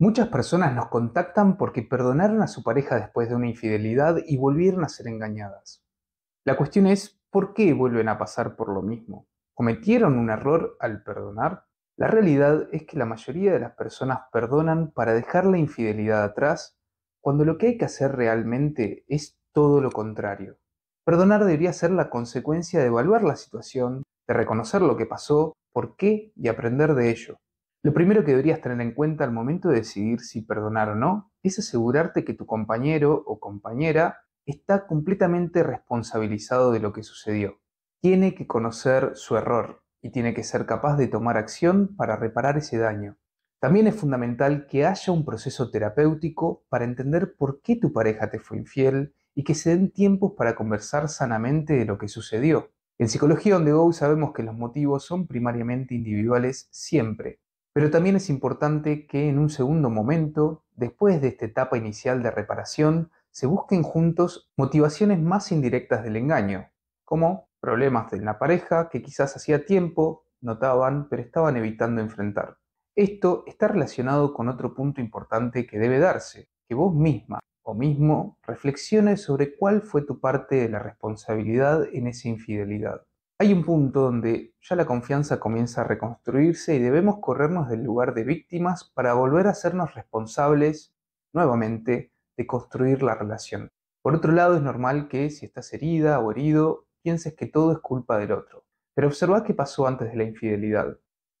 Muchas personas nos contactan porque perdonaron a su pareja después de una infidelidad y volvieron a ser engañadas. La cuestión es, ¿por qué vuelven a pasar por lo mismo? ¿Cometieron un error al perdonar? La realidad es que la mayoría de las personas perdonan para dejar la infidelidad atrás, cuando lo que hay que hacer realmente es todo lo contrario. Perdonar debería ser la consecuencia de evaluar la situación, de reconocer lo que pasó, por qué y aprender de ello. Lo primero que deberías tener en cuenta al momento de decidir si perdonar o no es asegurarte que tu compañero o compañera está completamente responsabilizado de lo que sucedió. Tiene que conocer su error y tiene que ser capaz de tomar acción para reparar ese daño. También es fundamental que haya un proceso terapéutico para entender por qué tu pareja te fue infiel y que se den tiempos para conversar sanamente de lo que sucedió. En psicología on the go sabemos que los motivos son primariamente individuales siempre, pero también es importante que en un segundo momento, después de esta etapa inicial de reparación, se busquen juntos motivaciones más indirectas del engaño, como problemas de la pareja que quizás hacía tiempo notaban pero estaban evitando enfrentar. Esto está relacionado con otro punto importante que debe darse, que vos misma o mismo reflexiones sobre cuál fue tu parte de la responsabilidad en esa infidelidad. Hay un punto donde ya la confianza comienza a reconstruirse y debemos corrernos del lugar de víctimas para volver a hacernos responsables nuevamente de construir la relación. Por otro lado, es normal que si estás herida o herido, pienses que todo es culpa del otro. Pero observa qué pasó antes de la infidelidad.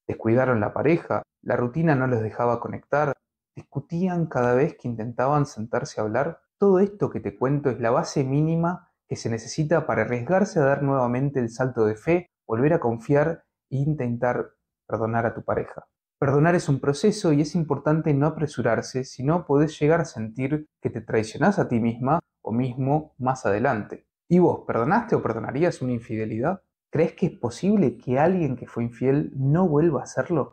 Descuidaron la pareja, la rutina no los dejaba conectar, discutían cada vez que intentaban sentarse a hablar. Todo esto que te cuento es la base mínima que se necesita para arriesgarse a dar nuevamente el salto de fe, volver a confiar e intentar perdonar a tu pareja. Perdonar es un proceso y es importante no apresurarse, si no podés llegar a sentir que te traicionás a ti misma o mismo más adelante. ¿Y vos, perdonaste o perdonarías una infidelidad? ¿Crees que es posible que alguien que fue infiel no vuelva a hacerlo?